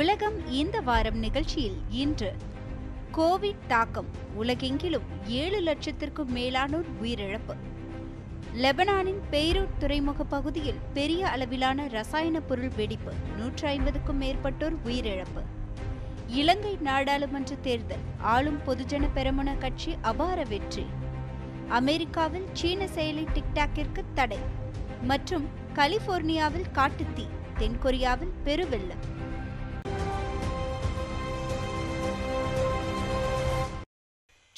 உலகம் இந்த வாரம் நிகழ்ச்சியில் இன்று கோவிட் தாக்கம் உலகெங்கிலும் ஏழு லட்சத்திற்கும் மேலானோர் உயிரிழப்பு லெபனானின் பெய்ரூட் துறைமுக பகுதியில் பெரிய அளவிலான ரசாயன பொருள் வெடிப்பு நூற்றி ஐம்பதுக்கும் மேற்பட்டோர் உயிரிழப்பு இலங்கை நாடாளுமன்ற தேர்தல் ஆளும் பொதுஜன பெரமுன கட்சி அபார வெற்றி அமெரிக்காவில் சீன செயலி டிக்டாக்கிற்கு தடை மற்றும் கலிபோர்னியாவில் காட்டுத்தீ தென்கொரியாவில் பெருவெள்ளம்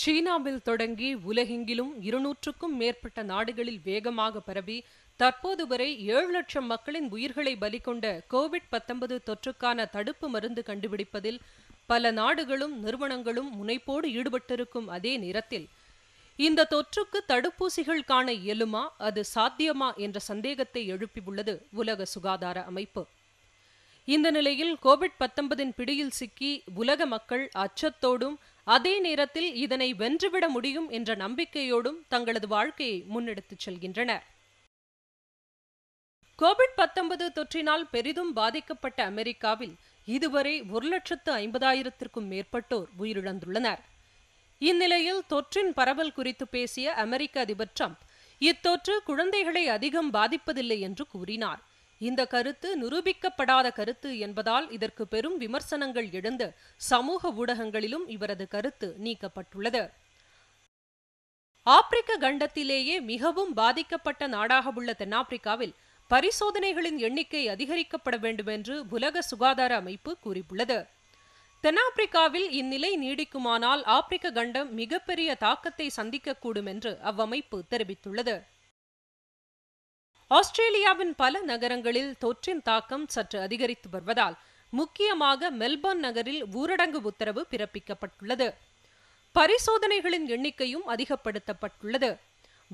சீனாவில் தொடங்கி உலகெங்கிலும் இருநூற்றுக்கும் மேற்பட்ட நாடுகளில் வேகமாக பரவி தற்போது வரை ஏழு லட்சம் மக்களின் உயிர்களை பலி கொண்ட கோவிட் பத்தொன்பது தொற்றுக்கான தடுப்பு மருந்து கண்டுபிடிப்பதில் பல நாடுகளும் நிறுவனங்களும் முனைப்போடு ஈடுபட்டிருக்கும் அதே நேரத்தில் இந்த தொற்றுக்கு தடுப்பூசிகள் காண இயலுமா அது சாத்தியமா என்ற சந்தேகத்தை எழுப்பியுள்ளது உலக சுகாதார அமைப்பு இந்த நிலையில் கோவிட் பத்தொன்பதின் பிடியில் சிக்கி உலக மக்கள் அச்சத்தோடும் அதே நேரத்தில் இதனை வென்றுவிட முடியும் என்ற நம்பிக்கையோடும் தங்களது வாழ்க்கையை முன்னெடுத்துச் செல்கின்றனர் கோவிட் பத்தொன்பது தொற்றினால் பெரிதும் பாதிக்கப்பட்ட அமெரிக்காவில் இதுவரை ஒரு லட்சத்து ஐம்பதாயிரத்திற்கும் மேற்பட்டோர் உயிரிழந்துள்ளனர் இந்நிலையில் தொற்றின் பரவல் குறித்து பேசிய அமெரிக்க அதிபர் டிரம்ப் இத்தொற்று குழந்தைகளை அதிகம் பாதிப்பதில்லை என்று கூறினார் இந்த கருத்து நிரூபிக்கப்படாத கருத்து என்பதால் இதற்கு பெரும் விமர்சனங்கள் எழுந்து சமூக ஊடகங்களிலும் இவரது கருத்து நீக்கப்பட்டுள்ளது ஆப்பிரிக்க கண்டத்திலேயே மிகவும் பாதிக்கப்பட்ட நாடாக உள்ள தென்னாப்பிரிக்காவில் பரிசோதனைகளின் எண்ணிக்கை அதிகரிக்கப்பட வேண்டும் என்று உலக சுகாதார அமைப்பு கூறியுள்ளது தென்னாப்பிரிக்காவில் இந்நிலை நீடிக்குமானால் ஆப்பிரிக்க கண்டம் மிகப்பெரிய தாக்கத்தை சந்திக்கக்கூடும் என்று அவ்வமைப்பு தெரிவித்துள்ளது ஆஸ்திரேலியாவின் பல நகரங்களில் தொற்றின் தாக்கம் சற்று அதிகரித்து வருவதால் முக்கியமாக மெல்பர்ன் நகரில் ஊரடங்கு உத்தரவு பிறப்பிக்கப்பட்டுள்ளது பரிசோதனைகளின் எண்ணிக்கையும் அதிகப்படுத்தப்பட்டுள்ளது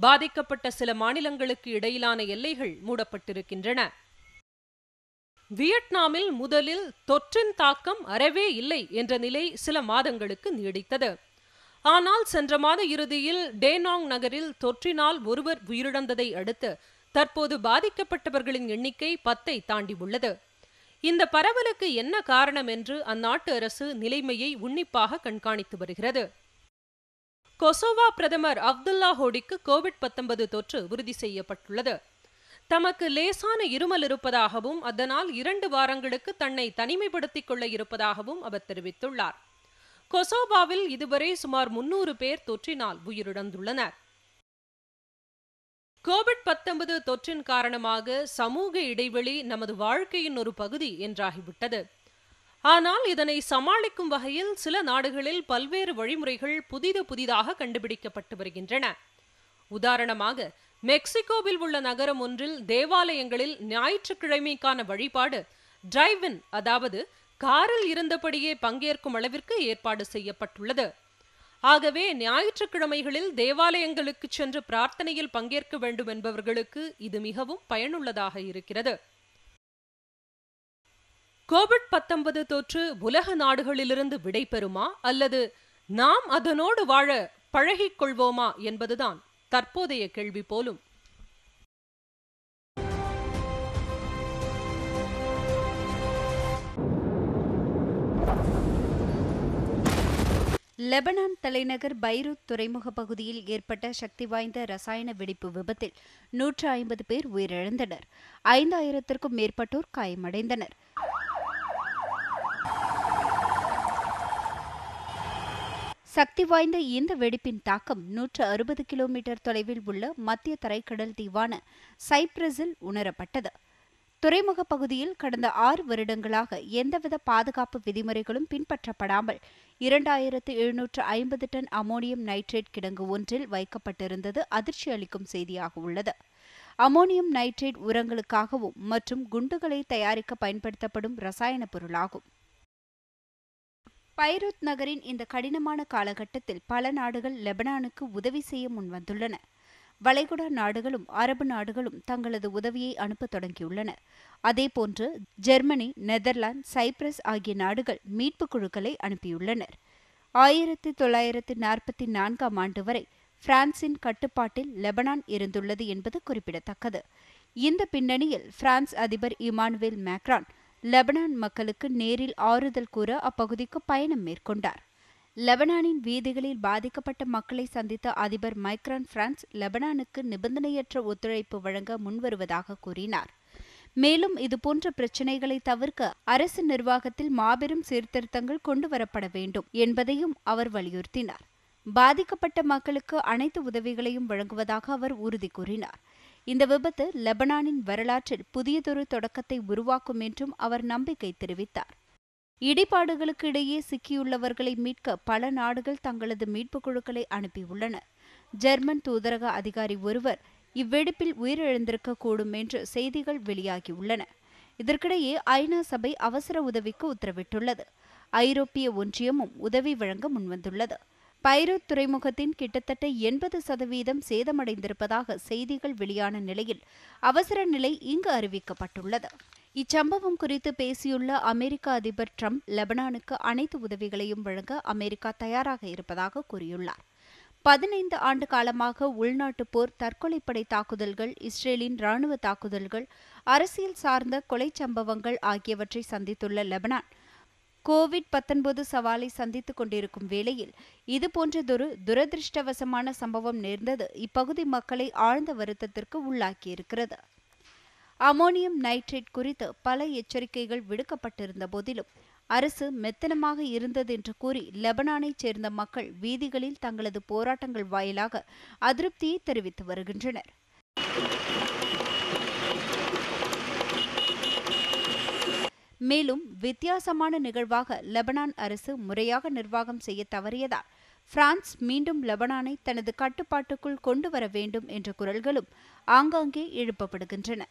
பாதிக்கப்பட்ட சில மாநிலங்களுக்கு இடையிலான எல்லைகள் மூடப்பட்டிருக்கின்றன வியட்நாமில் முதலில் தொற்றின் தாக்கம் அறவே இல்லை என்ற நிலை சில மாதங்களுக்கு நீடித்தது ஆனால் சென்ற மாத இறுதியில் டேனாங் நகரில் தொற்றினால் ஒருவர் உயிரிழந்ததை அடுத்து தற்போது பாதிக்கப்பட்டவர்களின் எண்ணிக்கை பத்தை தாண்டி உள்ளது இந்த பரவலுக்கு என்ன காரணம் என்று அந்நாட்டு அரசு நிலைமையை உன்னிப்பாக கண்காணித்து வருகிறது கொசோவா பிரதமர் அப்துல்லா ஹோடிக்கு கோவிட் பத்தொன்பது தொற்று உறுதி செய்யப்பட்டுள்ளது தமக்கு லேசான இருமல் இருப்பதாகவும் அதனால் இரண்டு வாரங்களுக்கு தன்னை தனிமைப்படுத்திக் கொள்ள இருப்பதாகவும் அவர் தெரிவித்துள்ளார் கொசோபாவில் இதுவரை சுமார் முன்னூறு பேர் தொற்றினால் உயிரிழந்துள்ளனர் கோவிட் பத்தொன்பது தொற்றின் காரணமாக சமூக இடைவெளி நமது வாழ்க்கையின் ஒரு பகுதி என்றாகிவிட்டது ஆனால் இதனை சமாளிக்கும் வகையில் சில நாடுகளில் பல்வேறு வழிமுறைகள் புதிது புதிதாக கண்டுபிடிக்கப்பட்டு வருகின்றன உதாரணமாக மெக்சிகோவில் உள்ள நகரம் ஒன்றில் தேவாலயங்களில் ஞாயிற்றுக்கிழமைக்கான வழிபாடு டிரைவ் அதாவது காரில் இருந்தபடியே பங்கேற்கும் அளவிற்கு ஏற்பாடு செய்யப்பட்டுள்ளது ஆகவே ஞாயிற்றுக்கிழமைகளில் தேவாலயங்களுக்கு சென்று பிரார்த்தனையில் பங்கேற்க வேண்டும் என்பவர்களுக்கு இது மிகவும் பயனுள்ளதாக இருக்கிறது கோவிட் பத்தொன்பது தொற்று உலக நாடுகளிலிருந்து விடைபெறுமா அல்லது நாம் அதனோடு வாழ பழகிக் கொள்வோமா என்பதுதான் தற்போதைய கேள்வி போலும் லெபனான் தலைநகர் பைரூத் துறைமுக பகுதியில் ஏற்பட்ட சக்தி வாய்ந்த ரசாயன வெடிப்பு விபத்தில் நூற்று ஐம்பது பேர் உயிரிழந்தனர் ஐந்தாயிரத்திற்கும் மேற்பட்டோர் காயமடைந்தனர் சக்தி வாய்ந்த இந்த வெடிப்பின் தாக்கம் நூற்று அறுபது கிலோமீட்டர் தொலைவில் உள்ள மத்திய தரைக்கடல் தீவான சைப்ரஸில் உணரப்பட்டது துறைமுக பகுதியில் கடந்த ஆறு வருடங்களாக எந்தவித பாதுகாப்பு விதிமுறைகளும் பின்பற்றப்படாமல் இரண்டாயிரத்து எழுநூற்று ஐம்பது டன் அமோனியம் நைட்ரேட் கிடங்கு ஒன்றில் வைக்கப்பட்டிருந்தது அதிர்ச்சி அளிக்கும் செய்தியாக உள்ளது அமோனியம் நைட்ரேட் உரங்களுக்காகவும் மற்றும் குண்டுகளை தயாரிக்க பயன்படுத்தப்படும் ரசாயன பொருளாகும் பைரூத் நகரின் இந்த கடினமான காலகட்டத்தில் பல நாடுகள் லெபனானுக்கு உதவி செய்ய முன்வந்துள்ளன வளைகுடா நாடுகளும் அரபு நாடுகளும் தங்களது உதவியை அனுப்ப தொடங்கியுள்ளன அதேபோன்று ஜெர்மனி நெதர்லாந்து சைப்ரஸ் ஆகிய நாடுகள் மீட்புக் குழுக்களை அனுப்பியுள்ளனர் ஆயிரத்தி தொள்ளாயிரத்தி நாற்பத்தி நான்காம் ஆண்டு வரை பிரான்சின் கட்டுப்பாட்டில் லெபனான் இருந்துள்ளது என்பது குறிப்பிடத்தக்கது இந்த பின்னணியில் பிரான்ஸ் அதிபர் இமானுவேல் மேக்ரான் லெபனான் மக்களுக்கு நேரில் ஆறுதல் கூற அப்பகுதிக்கு பயணம் மேற்கொண்டார் லெபனானின் வீதிகளில் பாதிக்கப்பட்ட மக்களை சந்தித்த அதிபர் மைக்ரான் பிரான்ஸ் லெபனானுக்கு நிபந்தனையற்ற ஒத்துழைப்பு வழங்க முன்வருவதாக கூறினார் மேலும் இதுபோன்ற பிரச்சினைகளை தவிர்க்க அரசு நிர்வாகத்தில் மாபெரும் சீர்திருத்தங்கள் கொண்டுவரப்பட வேண்டும் என்பதையும் அவர் வலியுறுத்தினார் பாதிக்கப்பட்ட மக்களுக்கு அனைத்து உதவிகளையும் வழங்குவதாக அவர் உறுதி கூறினார் இந்த விபத்து லெபனானின் வரலாற்றில் புதியதொரு தொடக்கத்தை உருவாக்கும் என்றும் அவர் நம்பிக்கை தெரிவித்தார் இடிபாடுகளுக்கு இடையே சிக்கியுள்ளவர்களை மீட்க பல நாடுகள் தங்களது மீட்பு குழுக்களை அனுப்பியுள்ளன ஜெர்மன் தூதரக அதிகாரி ஒருவர் இவ்வெடிப்பில் உயிரிழந்திருக்கக்கூடும் என்று செய்திகள் வெளியாகியுள்ளன இதற்கிடையே ஐநா சபை அவசர உதவிக்கு உத்தரவிட்டுள்ளது ஐரோப்பிய ஒன்றியமும் உதவி வழங்க முன்வந்துள்ளது பைரோத் துறைமுகத்தின் கிட்டத்தட்ட எண்பது சதவீதம் சேதமடைந்திருப்பதாக செய்திகள் வெளியான நிலையில் அவசர நிலை இங்கு அறிவிக்கப்பட்டுள்ளது இச்சம்பவம் குறித்து பேசியுள்ள அமெரிக்க அதிபர் ட்ரம்ப் லெபனானுக்கு அனைத்து உதவிகளையும் வழங்க அமெரிக்கா தயாராக இருப்பதாக கூறியுள்ளார் பதினைந்து ஆண்டு காலமாக உள்நாட்டு போர் தற்கொலைப்படை தாக்குதல்கள் இஸ்ரேலின் ராணுவ தாக்குதல்கள் அரசியல் சார்ந்த கொலை சம்பவங்கள் ஆகியவற்றை சந்தித்துள்ள லெபனான் கோவிட் பத்தொன்பது சவாலை சந்தித்துக் கொண்டிருக்கும் வேளையில் இதுபோன்றதொரு துரதிருஷ்டவசமான சம்பவம் நேர்ந்தது இப்பகுதி மக்களை ஆழ்ந்த வருத்தத்திற்கு உள்ளாக்கியிருக்கிறது அமோனியம் நைட்ரேட் குறித்து பல எச்சரிக்கைகள் விடுக்கப்பட்டிருந்த போதிலும் அரசு மெத்தனமாக இருந்தது என்று கூறி லெபனானைச் சேர்ந்த மக்கள் வீதிகளில் தங்களது போராட்டங்கள் வாயிலாக அதிருப்தியை தெரிவித்து வருகின்றனர் மேலும் வித்தியாசமான நிகழ்வாக லெபனான் அரசு முறையாக நிர்வாகம் செய்ய தவறியதால் பிரான்ஸ் மீண்டும் லெபனானை தனது கட்டுப்பாட்டுக்குள் கொண்டு வர வேண்டும் என்ற குரல்களும் ஆங்காங்கே எழுப்பப்படுகின்றன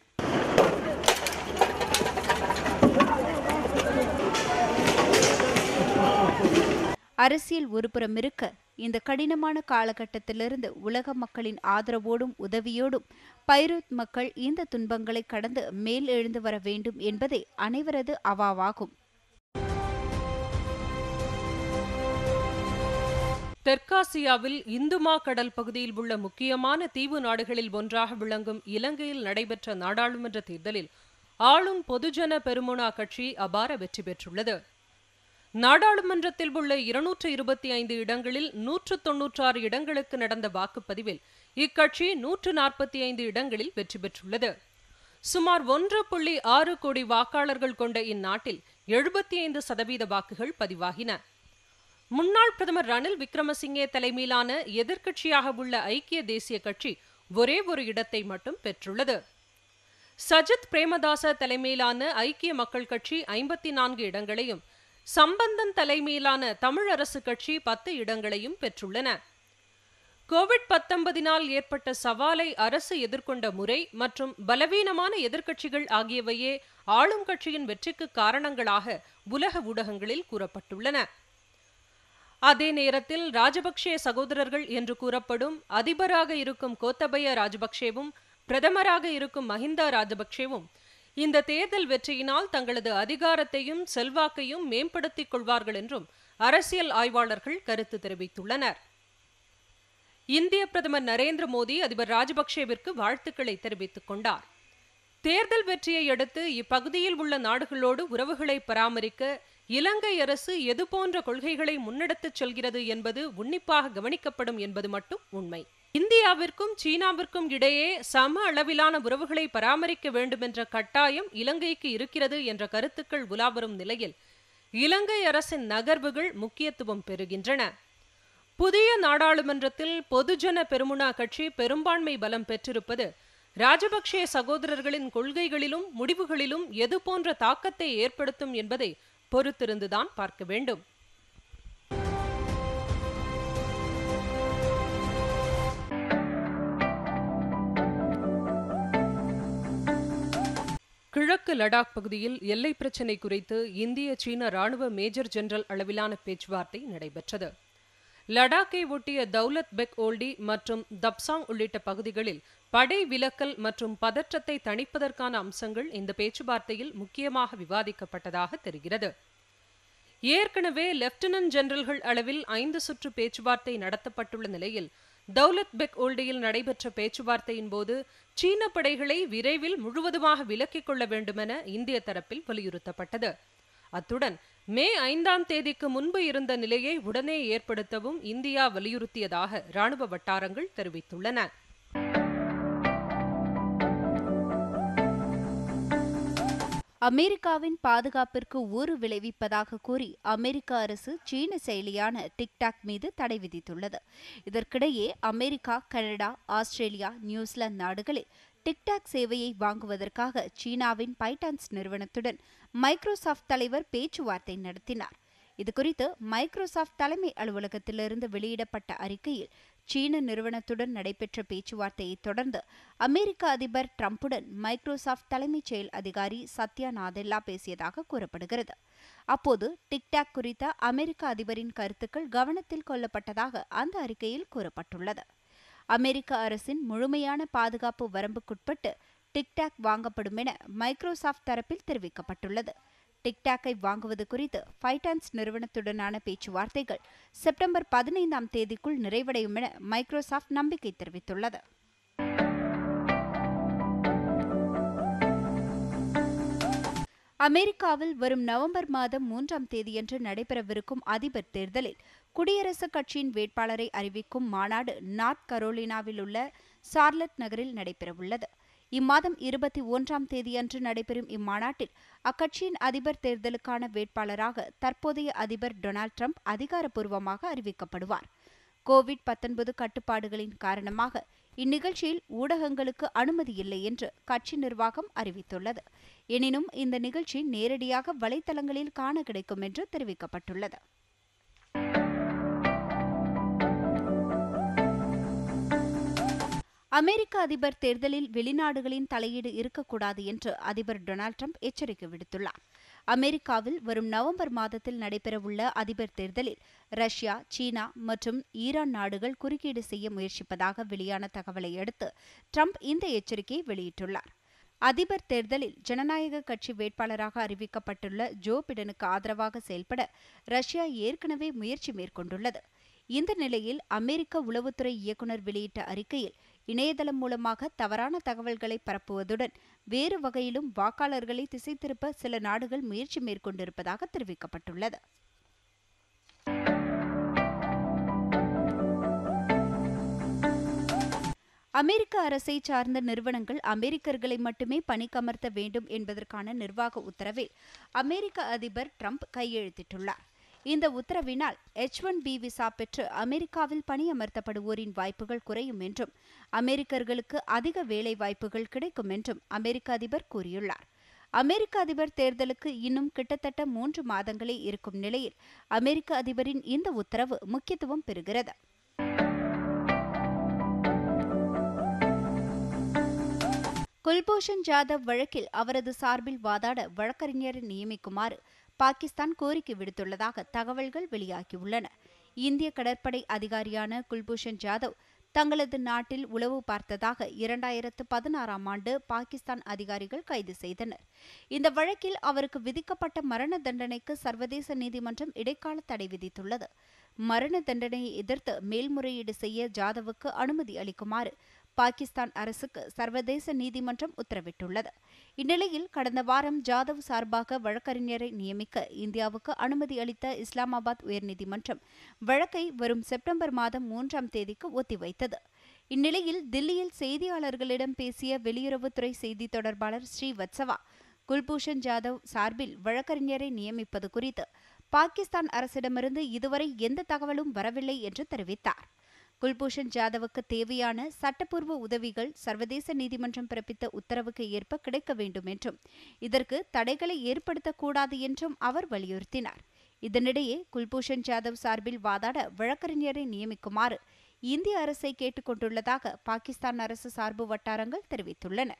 அரசியல் ஒருபுறம் இருக்க இந்த கடினமான காலகட்டத்திலிருந்து உலக மக்களின் ஆதரவோடும் உதவியோடும் பைரூத் மக்கள் இந்த துன்பங்களை கடந்து மேல் எழுந்து வர வேண்டும் என்பதே அனைவரது அவாவாகும் தெற்காசியாவில் இந்துமா கடல் பகுதியில் உள்ள முக்கியமான தீவு நாடுகளில் ஒன்றாக விளங்கும் இலங்கையில் நடைபெற்ற நாடாளுமன்ற தேர்தலில் ஆளும் பொதுஜன பெருமுனா கட்சி அபார வெற்றி பெற்றுள்ளது நாடாளுமன்றத்தில் உள்ள இருநூற்று இருபத்தி ஐந்து இடங்களில் நூற்று தொன்னூற்றாறு இடங்களுக்கு நடந்த வாக்குப்பதிவில் இக்கட்சி நூற்று நாற்பத்தி ஐந்து இடங்களில் வெற்றி பெற்றுள்ளது சுமார் ஒன்று புள்ளி ஆறு கோடி வாக்காளர்கள் கொண்ட இந்நாட்டில் எழுபத்தி ஐந்து சதவீத வாக்குகள் பதிவாகின முன்னாள் பிரதமர் ரணில் விக்ரமசிங்கே தலைமையிலான எதிர்க்கட்சியாக உள்ள ஐக்கிய தேசிய கட்சி ஒரே ஒரு இடத்தை மட்டும் பெற்றுள்ளது சஜித் பிரேமதாச தலைமையிலான ஐக்கிய மக்கள் கட்சி ஐம்பத்தி நான்கு இடங்களையும் சம்பந்தன் தலைமையிலான தமிழரசு கட்சி பத்து இடங்களையும் பெற்றுள்ளன கோவிட் பத்தொன்பதினால் ஏற்பட்ட சவாலை அரசு எதிர்கொண்ட முறை மற்றும் பலவீனமான எதிர்க்கட்சிகள் ஆகியவையே ஆளும் கட்சியின் வெற்றிக்கு காரணங்களாக உலக ஊடகங்களில் கூறப்பட்டுள்ளன அதே நேரத்தில் ராஜபக்சே சகோதரர்கள் என்று கூறப்படும் அதிபராக இருக்கும் கோத்தபய ராஜபக்சேவும் பிரதமராக இருக்கும் மஹிந்தா ராஜபக்சேவும் இந்த தேர்தல் வெற்றியினால் தங்களது அதிகாரத்தையும் செல்வாக்கையும் மேம்படுத்திக் கொள்வார்கள் என்றும் அரசியல் ஆய்வாளர்கள் கருத்து தெரிவித்துள்ளனர் இந்திய பிரதமர் நரேந்திர மோடி அதிபர் ராஜபக்சேவிற்கு வாழ்த்துக்களை தெரிவித்துக் கொண்டார் தேர்தல் வெற்றியை அடுத்து இப்பகுதியில் உள்ள நாடுகளோடு உறவுகளை பராமரிக்க இலங்கை அரசு எதுபோன்ற கொள்கைகளை முன்னெடுத்துச் செல்கிறது என்பது உன்னிப்பாக கவனிக்கப்படும் என்பது மட்டும் உண்மை இந்தியாவிற்கும் சீனாவிற்கும் இடையே சம அளவிலான உறவுகளை பராமரிக்க வேண்டுமென்ற கட்டாயம் இலங்கைக்கு இருக்கிறது என்ற கருத்துக்கள் உலாவரும் நிலையில் இலங்கை அரசின் நகர்வுகள் முக்கியத்துவம் பெறுகின்றன புதிய நாடாளுமன்றத்தில் பொதுஜன பெருமுனா கட்சி பெரும்பான்மை பலம் பெற்றிருப்பது ராஜபக்சே சகோதரர்களின் கொள்கைகளிலும் முடிவுகளிலும் எது போன்ற தாக்கத்தை ஏற்படுத்தும் என்பதை பொறுத்திருந்துதான் பார்க்க வேண்டும் கிழக்கு லடாக் பகுதியில் எல்லை பிரச்சினை குறித்து இந்திய சீன ராணுவ மேஜர் ஜெனரல் அளவிலான பேச்சுவார்த்தை நடைபெற்றது லடாக்கை ஒட்டிய தௌலத் பெக் ஓல்டி மற்றும் தப்சாங் உள்ளிட்ட பகுதிகளில் படை விலக்கல் மற்றும் பதற்றத்தை தணிப்பதற்கான அம்சங்கள் இந்த பேச்சுவார்த்தையில் முக்கியமாக விவாதிக்கப்பட்டதாக தெரிகிறது ஏற்கனவே லெப்டினன்ட் ஜெனரல்கள் அளவில் ஐந்து சுற்று பேச்சுவார்த்தை நடத்தப்பட்டுள்ள நிலையில் தௌலத் பெக் ஓல்டியில் நடைபெற்ற பேச்சுவார்த்தையின் போது சீன படைகளை விரைவில் முழுவதுமாக விலக்கிக் கொள்ள வேண்டுமென இந்திய தரப்பில் வலியுறுத்தப்பட்டது அத்துடன் மே ஐந்தாம் தேதிக்கு முன்பு இருந்த நிலையை உடனே ஏற்படுத்தவும் இந்தியா வலியுறுத்தியதாக ராணுவ வட்டாரங்கள் தெரிவித்துள்ளன அமெரிக்காவின் பாதுகாப்பிற்கு ஊறு விளைவிப்பதாக கூறி அமெரிக்க அரசு சீன செயலியான டிக்டாக் மீது தடை விதித்துள்ளது இதற்கிடையே அமெரிக்கா கனடா ஆஸ்திரேலியா நியூசிலாந்து நாடுகளில் டிக்டாக் சேவையை வாங்குவதற்காக சீனாவின் பைட்டான்ஸ் நிறுவனத்துடன் மைக்ரோசாஃப்ட் தலைவர் பேச்சுவார்த்தை நடத்தினார் இது குறித்து மைக்ரோசாப்ட் தலைமை அலுவலகத்திலிருந்து வெளியிடப்பட்ட அறிக்கையில் சீன நிறுவனத்துடன் நடைபெற்ற பேச்சுவார்த்தையை தொடர்ந்து அமெரிக்க அதிபர் டிரம்புடன் மைக்ரோசாப்ட் தலைமைச் செயல் அதிகாரி சத்யா நாதெல்லா பேசியதாக கூறப்படுகிறது அப்போது டிக்டாக் குறித்த அமெரிக்க அதிபரின் கருத்துக்கள் கவனத்தில் கொள்ளப்பட்டதாக அந்த அறிக்கையில் கூறப்பட்டுள்ளது அமெரிக்க அரசின் முழுமையான பாதுகாப்பு வரம்புக்குட்பட்டு டிக்டாக் வாங்கப்படும் என மைக்ரோசாப்ட் தரப்பில் தெரிவிக்கப்பட்டுள்ளது டிக்டாக்கை வாங்குவது குறித்து ஃபைடான்ஸ் நிறுவனத்துடனான பேச்சுவார்த்தைகள் செப்டம்பர் பதினைந்தாம் தேதிக்குள் நிறைவடையும் என மைக்ரோசாப்ட் நம்பிக்கை தெரிவித்துள்ளது அமெரிக்காவில் வரும் நவம்பர் மாதம் மூன்றாம் தேதியன்று நடைபெறவிருக்கும் அதிபர் தேர்தலில் குடியரசுக் கட்சியின் வேட்பாளரை அறிவிக்கும் மாநாடு நார்த் கரோலினாவில் உள்ள சார்லட் நகரில் நடைபெறவுள்ளது இம்மாதம் இருபத்தி ஒன்றாம் தேதியன்று நடைபெறும் இம்மாநாட்டில் அக்கட்சியின் அதிபர் தேர்தலுக்கான வேட்பாளராக தற்போதைய அதிபர் டொனால்டு ட்ரம்ப் அதிகாரப்பூர்வமாக அறிவிக்கப்படுவார் கோவிட் பத்தொன்பது கட்டுப்பாடுகளின் காரணமாக இந்நிகழ்ச்சியில் ஊடகங்களுக்கு அனுமதி இல்லை என்று கட்சி நிர்வாகம் அறிவித்துள்ளது எனினும் இந்த நிகழ்ச்சி நேரடியாக வலைதளங்களில் காண கிடைக்கும் என்று தெரிவிக்கப்பட்டுள்ளது அமெரிக்க அதிபர் தேர்தலில் வெளிநாடுகளின் தலையீடு இருக்கக்கூடாது என்று அதிபர் டொனால்ட் ட்ரம்ப் எச்சரிக்கை விடுத்துள்ளார் அமெரிக்காவில் வரும் நவம்பர் மாதத்தில் நடைபெறவுள்ள அதிபர் தேர்தலில் ரஷ்யா சீனா மற்றும் ஈரான் நாடுகள் குறுக்கீடு செய்ய முயற்சிப்பதாக வெளியான தகவலை அடுத்து ட்ரம்ப் இந்த எச்சரிக்கையை வெளியிட்டுள்ளார் அதிபர் தேர்தலில் ஜனநாயக கட்சி வேட்பாளராக அறிவிக்கப்பட்டுள்ள ஜோ பிடனுக்கு ஆதரவாக செயல்பட ரஷ்யா ஏற்கனவே முயற்சி மேற்கொண்டுள்ளது இந்த நிலையில் அமெரிக்க உளவுத்துறை இயக்குநர் வெளியிட்ட அறிக்கையில் இணையதளம் மூலமாக தவறான தகவல்களை பரப்புவதுடன் வேறு வகையிலும் வாக்காளர்களை திசை திருப்ப சில நாடுகள் முயற்சி மேற்கொண்டிருப்பதாக தெரிவிக்கப்பட்டுள்ளது அமெரிக்க அரசை சார்ந்த நிறுவனங்கள் அமெரிக்கர்களை மட்டுமே பணிக்கமர்த்த வேண்டும் என்பதற்கான நிர்வாக உத்தரவில் அமெரிக்க அதிபர் டிரம்ப் கையெழுத்திட்டுள்ளார் இந்த உத்தரவினால் எச் ஒன் பி விசா பெற்று அமெரிக்காவில் பணியமர்த்தப்படுவோரின் வாய்ப்புகள் குறையும் என்றும் அமெரிக்கர்களுக்கு அதிக வேலை வாய்ப்புகள் கிடைக்கும் என்றும் அமெரிக்க அதிபர் கூறியுள்ளார் அமெரிக்க அதிபர் தேர்தலுக்கு இன்னும் கிட்டத்தட்ட மூன்று மாதங்களே இருக்கும் நிலையில் அமெரிக்க அதிபரின் இந்த உத்தரவு முக்கியத்துவம் பெறுகிறது குல்பூஷன் ஜாதவ் வழக்கில் அவரது சார்பில் வாதாட வழக்கறிஞரை நியமிக்குமாறு பாகிஸ்தான் கோரிக்கை விடுத்துள்ளதாக தகவல்கள் வெளியாகியுள்ளன இந்திய கடற்படை அதிகாரியான குல்பூஷன் ஜாதவ் தங்களது நாட்டில் உளவு பார்த்ததாக இரண்டாயிரத்து பதினாறாம் ஆண்டு பாகிஸ்தான் அதிகாரிகள் கைது செய்தனர் இந்த வழக்கில் அவருக்கு விதிக்கப்பட்ட மரண தண்டனைக்கு சர்வதேச நீதிமன்றம் இடைக்கால தடை விதித்துள்ளது மரண தண்டனையை எதிர்த்து மேல்முறையீடு செய்ய ஜாதவுக்கு அனுமதி அளிக்குமாறு பாகிஸ்தான் அரசுக்கு சர்வதேச நீதிமன்றம் உத்தரவிட்டுள்ளது இந்நிலையில் கடந்த வாரம் ஜாதவ் சார்பாக வழக்கறிஞரை நியமிக்க இந்தியாவுக்கு அனுமதி அளித்த இஸ்லாமாபாத் உயர்நீதிமன்றம் வழக்கை வரும் செப்டம்பர் மாதம் மூன்றாம் தேதிக்கு ஒத்திவைத்தது இந்நிலையில் தில்லியில் செய்தியாளர்களிடம் பேசிய வெளியுறவுத்துறை செய்தி தொடர்பாளர் ஸ்ரீவத்சவா குல்பூஷன் ஜாதவ் சார்பில் வழக்கறிஞரை நியமிப்பது குறித்து பாகிஸ்தான் அரசிடமிருந்து இதுவரை எந்த தகவலும் வரவில்லை என்று தெரிவித்தார் குல்பூஷன் ஜாதவுக்கு தேவையான சட்டப்பூர்வ உதவிகள் சர்வதேச நீதிமன்றம் பிறப்பித்த உத்தரவுக்கு ஏற்ப கிடைக்க வேண்டும் என்றும் இதற்கு தடைகளை ஏற்படுத்தக்கூடாது என்றும் அவர் வலியுறுத்தினார் இதனிடையே குல்பூஷன் ஜாதவ் சார்பில் வாதாட வழக்கறிஞரை நியமிக்குமாறு இந்திய அரசை கேட்டுக்கொண்டுள்ளதாக பாகிஸ்தான் அரசு சார்பு வட்டாரங்கள் தெரிவித்துள்ளன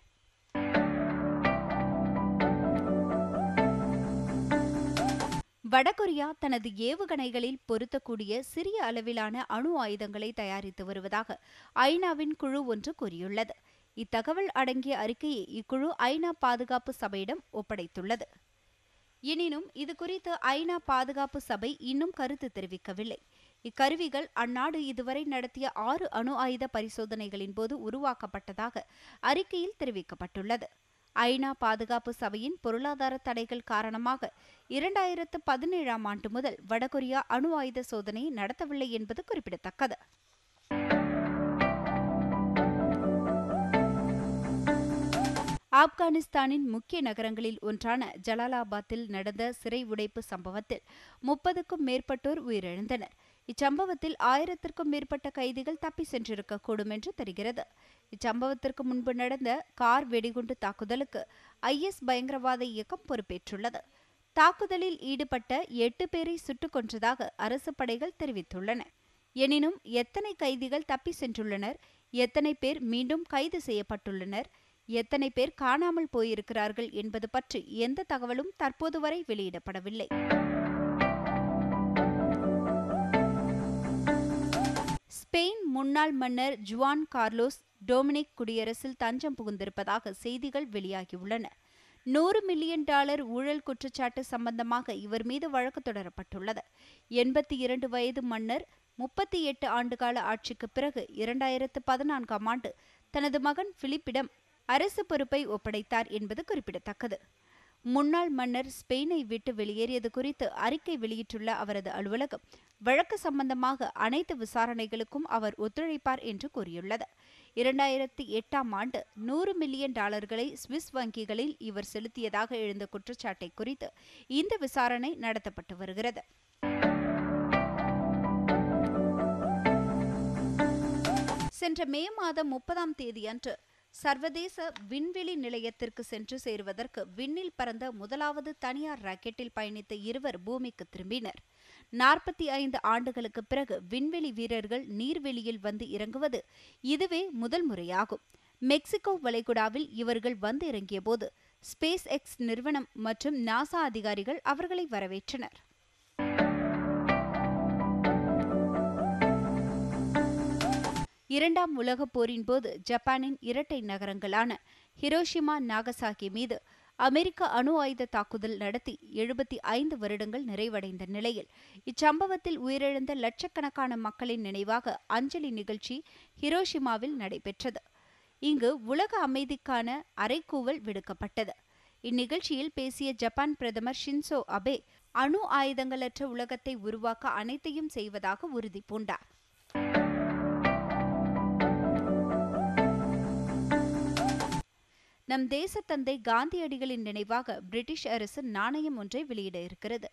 வடகொரியா தனது ஏவுகணைகளில் பொருத்தக்கூடிய சிறிய அளவிலான அணு ஆயுதங்களை தயாரித்து வருவதாக ஐநாவின் குழு ஒன்று கூறியுள்ளது இத்தகவல் அடங்கிய அறிக்கையை இக்குழு ஐநா பாதுகாப்பு சபையிடம் ஒப்படைத்துள்ளது எனினும் இது குறித்து ஐநா பாதுகாப்பு சபை இன்னும் கருத்து தெரிவிக்கவில்லை இக்கருவிகள் அந்நாடு இதுவரை நடத்திய ஆறு அணு ஆயுத பரிசோதனைகளின் போது உருவாக்கப்பட்டதாக அறிக்கையில் தெரிவிக்கப்பட்டுள்ளது ஐநா பாதுகாப்பு சபையின் பொருளாதார தடைகள் காரணமாக இரண்டாயிரத்து பதினேழாம் ஆண்டு முதல் வடகொரியா அணு ஆயுத சோதனை நடத்தவில்லை என்பது குறிப்பிடத்தக்கது ஆப்கானிஸ்தானின் முக்கிய நகரங்களில் ஒன்றான ஜலாலாபாத்தில் நடந்த சிறை உடைப்பு சம்பவத்தில் முப்பதுக்கும் மேற்பட்டோர் உயிரிழந்தனர் இச்சம்பவத்தில் ஆயிரத்திற்கும் மேற்பட்ட கைதிகள் தப்பி சென்றிருக்கக்கூடும் என்று தெரிகிறது இச்சம்பவத்திற்கு முன்பு நடந்த கார் வெடிகுண்டு தாக்குதலுக்கு ஐஎஸ் பயங்கரவாத இயக்கம் பொறுப்பேற்றுள்ளது தாக்குதலில் ஈடுபட்ட எட்டு பேரை சுட்டுக் கொன்றதாக அரசு படைகள் தெரிவித்துள்ளன எனினும் எத்தனை கைதிகள் தப்பி சென்றுள்ளனர் எத்தனை பேர் மீண்டும் கைது செய்யப்பட்டுள்ளனர் எத்தனை பேர் காணாமல் போயிருக்கிறார்கள் என்பது பற்றி எந்த தகவலும் தற்போது வரை வெளியிடப்படவில்லை முன்னாள் மன்னர் ஜுவான் கார்லோஸ் டொமினிக் குடியரசில் தஞ்சம் புகுந்திருப்பதாக செய்திகள் வெளியாகியுள்ளன நூறு மில்லியன் டாலர் ஊழல் குற்றச்சாட்டு சம்பந்தமாக இவர் மீது வழக்கு தொடரப்பட்டுள்ளது எண்பத்தி இரண்டு வயது மன்னர் முப்பத்தி எட்டு ஆண்டுகால ஆட்சிக்கு பிறகு இரண்டாயிரத்து பதினான்காம் ஆண்டு தனது மகன் பிலிப்பிடம் அரசு பொறுப்பை ஒப்படைத்தார் என்பது குறிப்பிடத்தக்கது முன்னாள் மன்னர் ஸ்பெயினை விட்டு வெளியேறியது குறித்து அறிக்கை வெளியிட்டுள்ள அவரது அலுவலகம் வழக்கு சம்பந்தமாக அனைத்து விசாரணைகளுக்கும் அவர் ஒத்துழைப்பார் என்று கூறியுள்ளது இரண்டாயிரத்தி எட்டாம் ஆண்டு நூறு மில்லியன் டாலர்களை சுவிஸ் வங்கிகளில் இவர் செலுத்தியதாக எழுந்த குற்றச்சாட்டை குறித்து இந்த விசாரணை நடத்தப்பட்டு வருகிறது சென்ற மே மாதம் முப்பதாம் தேதியன்று சர்வதேச விண்வெளி நிலையத்திற்கு சென்று சேருவதற்கு விண்ணில் பறந்த முதலாவது தனியார் ராக்கெட்டில் பயணித்த இருவர் பூமிக்கு திரும்பினர் நாற்பத்தி ஐந்து ஆண்டுகளுக்கு பிறகு விண்வெளி வீரர்கள் நீர்வெளியில் வந்து இறங்குவது இதுவே முதல் முறையாகும் மெக்சிகோ வளைகுடாவில் இவர்கள் வந்து இறங்கிய போது ஸ்பேஸ் எக்ஸ் நிறுவனம் மற்றும் நாசா அதிகாரிகள் அவர்களை வரவேற்றனர் இரண்டாம் உலகப் போரின் போது ஜப்பானின் இரட்டை நகரங்களான ஹிரோஷிமா நாகசாகி மீது அமெரிக்க அணு ஆயுத தாக்குதல் நடத்தி எழுபத்தி ஐந்து வருடங்கள் நிறைவடைந்த நிலையில் இச்சம்பவத்தில் உயிரிழந்த லட்சக்கணக்கான மக்களின் நினைவாக அஞ்சலி நிகழ்ச்சி ஹிரோஷிமாவில் நடைபெற்றது இங்கு உலக அமைதிக்கான அறைக்கூவல் விடுக்கப்பட்டது இந்நிகழ்ச்சியில் பேசிய ஜப்பான் பிரதமர் ஷின்சோ அபே அணு ஆயுதங்களற்ற உலகத்தை உருவாக்க அனைத்தையும் செய்வதாக உறுதி பூண்டார் நம் தேசத்தந்தை காந்தியடிகளின் நினைவாக பிரிட்டிஷ் அரசு நாணயம் ஒன்றை வெளியிட இருக்கிறது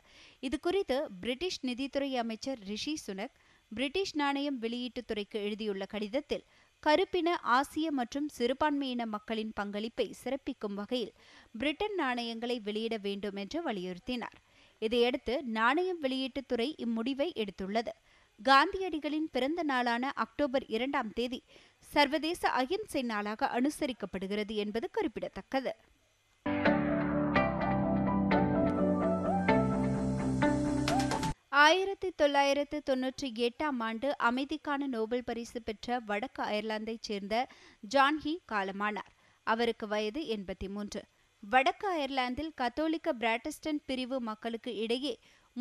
இது குறித்து பிரிட்டிஷ் நிதித்துறை அமைச்சர் ரிஷி சுனக் பிரிட்டிஷ் நாணயம் வெளியீட்டுத்துறைக்கு எழுதியுள்ள கடிதத்தில் கருப்பின ஆசிய மற்றும் சிறுபான்மையின மக்களின் பங்களிப்பை சிறப்பிக்கும் வகையில் பிரிட்டன் நாணயங்களை வெளியிட வேண்டும் என்று வலியுறுத்தினார் இதையடுத்து நாணயம் வெளியீட்டுத்துறை இம்முடிவை எடுத்துள்ளது காந்தியடிகளின் பிறந்த நாளான அக்டோபர் இரண்டாம் தேதி சர்வதேச அகிம்சை நாளாக அனுசரிக்கப்படுகிறது என்பது குறிப்பிடத்தக்கது ஆயிரத்தி தொள்ளாயிரத்து தொன்னூற்றி எட்டாம் ஆண்டு அமைதிக்கான நோபல் பரிசு பெற்ற வடக்கு அயர்லாந்தைச் சேர்ந்த ஜான்ஹி காலமானார் அவருக்கு வயது எண்பத்தி மூன்று வடக்கு அயர்லாந்தில் கத்தோலிக்க பிராட்டஸ்டன் பிரிவு மக்களுக்கு இடையே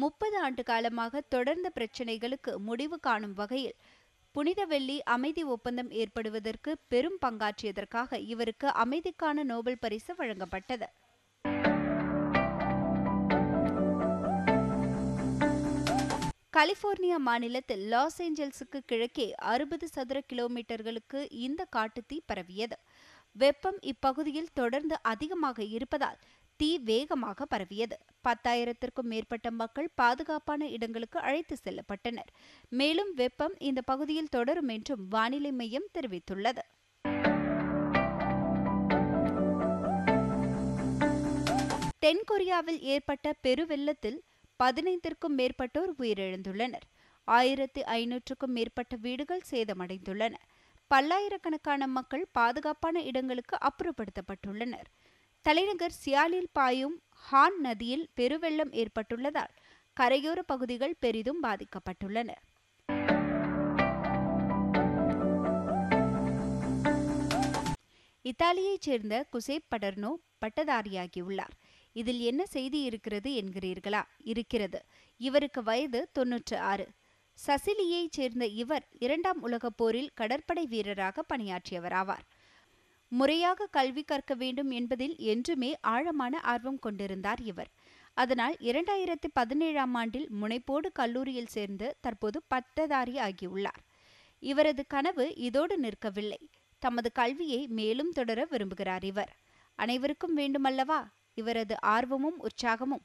முப்பது ஆண்டு காலமாக தொடர்ந்த பிரச்சினைகளுக்கு முடிவு காணும் வகையில் புனித வெள்ளி அமைதி ஒப்பந்தம் ஏற்படுவதற்கு பெரும் பங்காற்றியதற்காக இவருக்கு அமைதிக்கான நோபல் பரிசு வழங்கப்பட்டது கலிபோர்னியா மாநிலத்தில் லாஸ் ஏஞ்சல்ஸுக்கு கிழக்கே அறுபது சதுர கிலோமீட்டர்களுக்கு இந்த காட்டுத்தீ பரவியது வெப்பம் இப்பகுதியில் தொடர்ந்து அதிகமாக இருப்பதால் தீ வேகமாக பரவியது பத்தாயிரத்திற்கும் மேற்பட்ட மக்கள் பாதுகாப்பான இடங்களுக்கு அழைத்து செல்லப்பட்டனர் மேலும் வெப்பம் இந்த பகுதியில் தொடரும் என்றும் வானிலை மையம் தெரிவித்துள்ளது தென்கொரியாவில் ஏற்பட்ட பெருவெள்ளத்தில் பதினைந்திற்கும் மேற்பட்டோர் உயிரிழந்துள்ளனர் ஆயிரத்தி ஐநூற்றுக்கும் மேற்பட்ட வீடுகள் சேதமடைந்துள்ளன பல்லாயிரக்கணக்கான மக்கள் பாதுகாப்பான இடங்களுக்கு அப்புறப்படுத்தப்பட்டுள்ளனர் தலைநகர் சியாலில் பாயும் ஹான் நதியில் பெருவெள்ளம் ஏற்பட்டுள்ளதால் கரையோர பகுதிகள் பெரிதும் பாதிக்கப்பட்டுள்ளன இத்தாலியைச் சேர்ந்த குசேப் படர்னோ பட்டதாரியாகியுள்ளார் இதில் என்ன செய்தி இருக்கிறது என்கிறீர்களா இருக்கிறது இவருக்கு வயது தொன்னூற்று ஆறு சசிலியைச் சேர்ந்த இவர் இரண்டாம் உலகப் போரில் கடற்படை வீரராக பணியாற்றியவர் ஆவார் முறையாக கல்வி கற்க வேண்டும் என்பதில் என்றுமே ஆழமான ஆர்வம் கொண்டிருந்தார் இவர் அதனால் இரண்டாயிரத்தி பதினேழாம் ஆண்டில் முனைப்போடு கல்லூரியில் சேர்ந்து தற்போது பட்டதாரி ஆகியுள்ளார் இவரது கனவு இதோடு நிற்கவில்லை தமது கல்வியை மேலும் தொடர விரும்புகிறார் இவர் அனைவருக்கும் வேண்டுமல்லவா இவரது ஆர்வமும் உற்சாகமும்